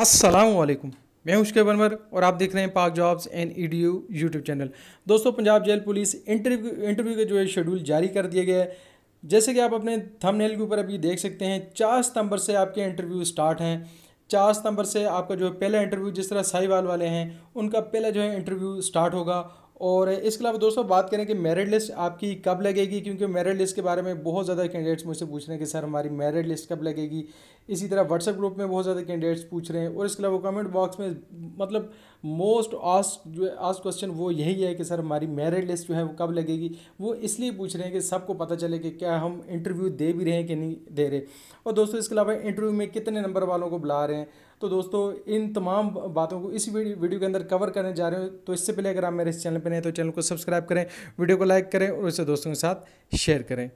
असलकुम मैं उश्के बनवर और आप देख रहे हैं Pak jobs and E D U YouTube channel दोस्तों Punjab jail police interview interview के जो है शेड्यूल जारी कर दिया गया है जैसे कि आप अपने थंबनेल के ऊपर अभी देख सकते हैं चार सितंबर से आपके इंटरव्यू स्टार्ट हैं चार सितंबर से आपका जो है पहला इंटरव्यू जिस तरह साहिवाल वाले हैं उनका पहला जो है इंटरव्यू स्टार्ट होगा और इसके अलावा दोस्तों बात करें कि मेरिट लिस्ट आपकी कब लगेगी क्योंकि मेरिट लिस्ट के बारे में बहुत ज़्यादा कैंडिडेट्स मुझसे पूछ रहे हैं कि सर हमारी मेरिट लिस्ट कब लगेगी इसी तरह व्हाट्सएप ग्रुप में बहुत ज़्यादा कैंडिडेट्स पूछ रहे हैं और इसके अलावा कमेंट बॉक्स में मतलब मोस्ट आस्ट जो आस्ट क्वेश्चन वो यही है कि सर हमारी मेरिट लिस्ट जो है वो कब लगेगी वो इसलिए पूछ रहे हैं कि सबको पता चले कि क्या हम इंटरव्यू दे भी रहे हैं कि नहीं दे रहे और दोस्तों इसके अलावा इंटरव्यू में कितने नंबर वालों को बुला रहे हैं तो दोस्तों इन तमाम बातों को इस वीडियो के अंदर कवर करने जा रहे हो तो इससे पहले अगर आप मेरे इस चैनल पर नहीं तो चैनल को सब्सक्राइब करें वीडियो को लाइक करें और इसे दोस्तों के साथ शेयर करें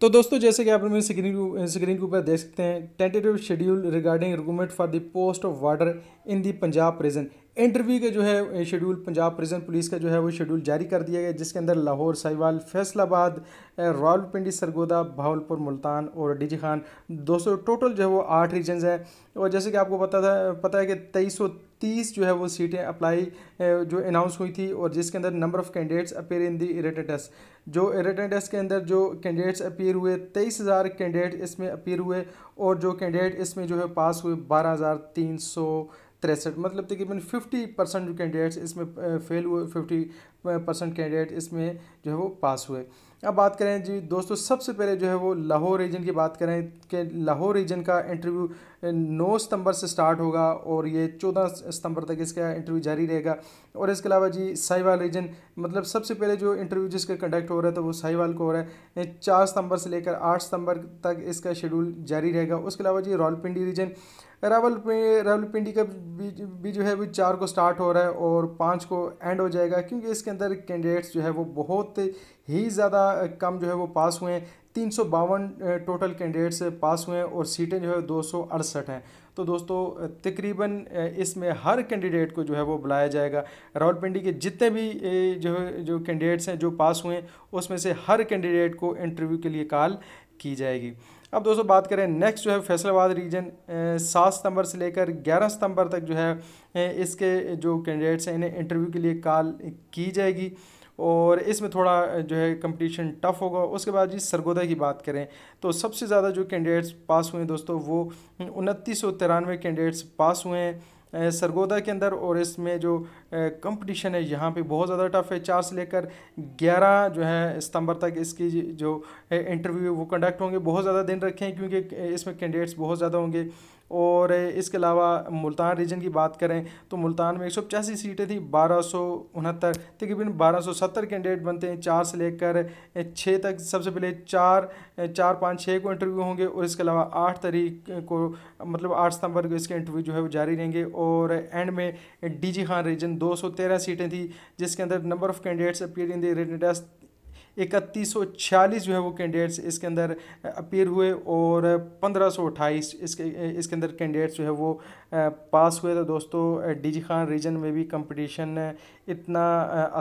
तो दोस्तों जैसे कि आप लोग स्क्रीन स्क्रीन के ऊपर देख सकते हैं tentative schedule regarding recruitment for the post of warder in the Punjab prison interview के जो है शेड्यूल पंजाब प्रिजन पुलिस का जो है वो शेड्यूल जारी कर दिया गया जिसके अंदर लाहौर साहिवाल फैसलाबाद रावलपिंडी सरगोदा भावलपुर मुल्तान और डीजी खान सौ टोटल जो है वो आठ रीजन्स हैं और जैसे कि आपको पता था पता है कि तेईस तीस जो है वो सीटें अप्लाई जो अनाउंस हुई थी और जिसके अंदर number of candidates appear in the इरेटेड जो इरेटेड के अंदर जो कैंडिडेट्स अपेयर हुए तेईस हज़ार कैंडिडेट इसमें अपेयर हुए और जो कैंडिडेट इसमें जो है पास हुए बारह हज़ार तीन सौ तिरसठ मतलब तकरीबन फिफ्टी परसेंट जो कैंडिडेट्स इसमें फेल हुए फिफ्टी परसेंट कैंडिडेट इसमें जो है वो पास हुए अब बात करें जी दोस्तों सबसे पहले जो है वो लाहौर रीजन की बात करें कि लाहौर रीजन का इंटरव्यू 9 सितंबर से स्टार्ट होगा और ये 14 सितंबर तक इसका इंटरव्यू जारी रहेगा और इसके अलावा जी साहिवाल रीजन मतलब सबसे पहले जो इंटरव्यू जिसका कंडक्ट हो रहा था तो वो साहिवाल को हो रहा है चार सितंबर से लेकर आठ सितंबर तक इसका शेड्यूल जारी रहेगा उसके अलावा जी रावलपिंडी रीजन रावल रावलपिंडी का भी, भी जो है वो चार को स्टार्ट हो रहा है और पाँच को एंड हो जाएगा क्योंकि इसके अंदर कैंडिडेट्स जो है वो बहुत ही ज़्यादा कम जो है वो पास हुए हैं तीन सौ बावन टोटल कैंडिडेट्स पास हुए हैं और सीटें जो है दो सौ अड़सठ हैं तो दोस्तों तकरीबन इसमें हर कैंडिडेट को जो है वो बुलाया जाएगा रावलपिंडी के जितने भी जो जो कैंडिडेट्स हैं जो पास हुए हैं उसमें से हर कैंडिडेट को इंटरव्यू के लिए कॉल की जाएगी अब दोस्तों बात करें नेक्स्ट जो है फैसलाबाद रीजन सात सितंबर से लेकर ग्यारह सितंबर तक जो है इसके जो कैंडिडेट्स हैं इन्हें इंटरव्यू के लिए कॉल की जाएगी और इसमें थोड़ा जो है कंपटीशन टफ होगा उसके बाद जी सरगोदा की बात करें तो सबसे ज़्यादा जो कैंडिडेट्स पास हुए हैं दोस्तों वो उनतीस सौ तिरानवे कैंडिडेट्स पास हुए हैं सरगोदा के अंदर और इसमें जो कंपटीशन है यहाँ पे बहुत ज़्यादा टफ है चार से लेकर ग्यारह जो है सितंबर तक इसकी जो इंटरव्यू वो कंडक्ट होंगे बहुत ज़्यादा दिन रखें क्योंकि इसमें कैंडिडेट्स बहुत ज़्यादा होंगे और इसके अलावा मुल्तान रीजन की बात करें तो मुल्तान में एक सौ पचासी सीटें थी बारह सौ उनहत्तर तकरीबन बारह सौ सत्तर कैंडिडेट बनते हैं चार से लेकर छः तक सबसे पहले चार चार पाँच छः को इंटरव्यू होंगे और इसके अलावा आठ तारीख को मतलब आठ सितंबर को इसके इंटरव्यू जो है वो जारी रहेंगे और एंड में डी जी खान रीजन दो सौ तेरह सीटें थी जिसके अंदर number of candidates appear in the written test इकतीस सौ छियालीस जो है वो कैंडिडेट्स इसके अंदर अपीयर हुए और पंद्रह सौ अट्ठाईस इसके इसके अंदर कैंडिडेट्स जो है वो पास हुए तो दोस्तों डीजी खान रीजन में भी कंपटीशन इतना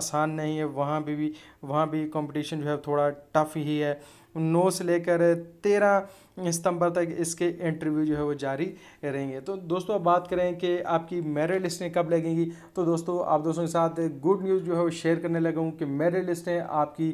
आसान नहीं है वहाँ भी, भी वहाँ भी कंपटीशन जो है थोड़ा टफ ही है नौ से लेकर तेरह सितंबर तक इसके इंटरव्यू जो है वो जारी रहेंगे तो दोस्तों अब बात करें कि आपकी मेरिट लिस्टें कब लगेंगी तो दोस्तों आप दोस्तों के साथ गुड न्यूज़ जो है वो शेयर करने लगा हूँ कि मेरिट लिस्टें आपकी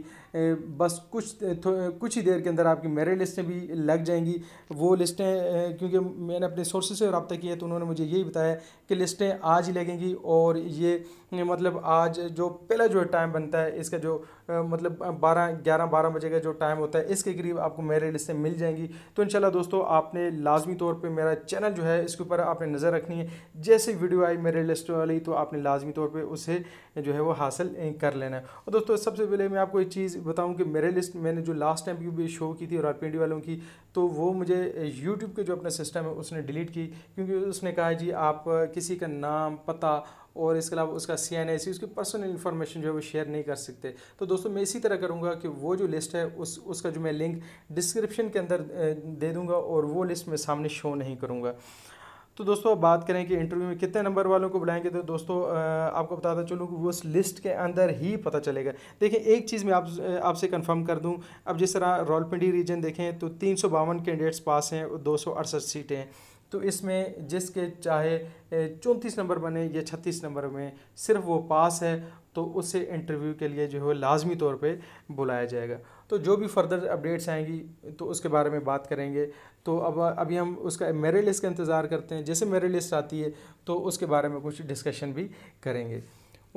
बस कुछ कुछ ही देर के अंदर आपकी मेरिट लिस्टें भी लग जाएंगी वो लिस्टें क्योंकि मैंने अपने सोर्सेज से रबता किया तो उन्होंने मुझे यही बताया कि लिस्टें आज ही लगेंगी और ये मतलब आज जो पहला जो टाइम बनता है इसका जो मतलब बारह ग्यारह बारह बजे का जो टाइम होता है इसके करीब आपको मेरे लिस्ट मिल जाएंगी तो इन दोस्तों आपने लाजमी तौर पर मेरा चैनल जो है इसके ऊपर आपने नज़र रखनी है जैसे वीडियो आई मेरे लिस्ट वाली तो आपने लाजमी तौर पर उसे जो है वो हासिल कर लेना है और दोस्तों सबसे पहले मैं आपको एक चीज़ बताऊँ कि मेरे लिस्ट मैंने जो लास्ट टाइम की भी शो की थी और आरपीडी वालों की तो वो मुझे यूट्यूब के जो अपना सिस्टम है उसने डिलीट की क्योंकि उसने कहा जी आप किसी का नाम पता और इसके अलावा उसका सी एन सी उसकी पर्सनल इन्फॉर्मेशन जो है वो शेयर नहीं कर सकते तो दोस्तों मैं इसी तरह करूँगा कि वो जो लिस्ट है उस उसका जो मैं लिंक डिस्क्रिप्शन के अंदर दे दूँगा और वो लिस्ट मैं सामने शो नहीं करूँगा तो दोस्तों अब बात करें कि इंटरव्यू में कितने नंबर वालों को बुलाएंगे तो दोस्तों आपको बताता चलूँ कि वो उस लिस्ट के अंदर ही पता चलेगा देखिए एक चीज़ मैं आप आपसे कंफर्म कर दूँ अब जिस तरह रोलपिंडी रीजन देखें तो तीन सौ बावन कैंडिडेट्स पास हैं और दो सौ अड़सठ सीटें हैं तो इसमें जिसके चाहे चौंतीस नंबर बने या छत्तीस नंबर में सिर्फ वो पास है तो उसे इंटरव्यू के लिए जो है लाजमी तौर पे बुलाया जाएगा तो जो भी फर्दर अपडेट्स आएंगी तो उसके बारे में बात करेंगे तो अब अभी हम उसका मेरिट लिस्ट का इंतज़ार करते हैं जैसे मेरिट लिस्ट आती है तो उसके बारे में कुछ डिस्कशन भी करेंगे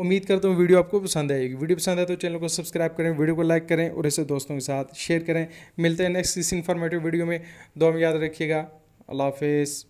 उम्मीद करता हूँ वीडियो आपको पसंद आएगी वीडियो पसंद आए तो चैनल को सब्सक्राइब करें वीडियो को लाइक करें और इसे दोस्तों के साथ शेयर करें मिलते हैं नेक्स्ट इस इन्फॉर्मेटिव वीडियो में दो में याद रखिएगा الله حافظ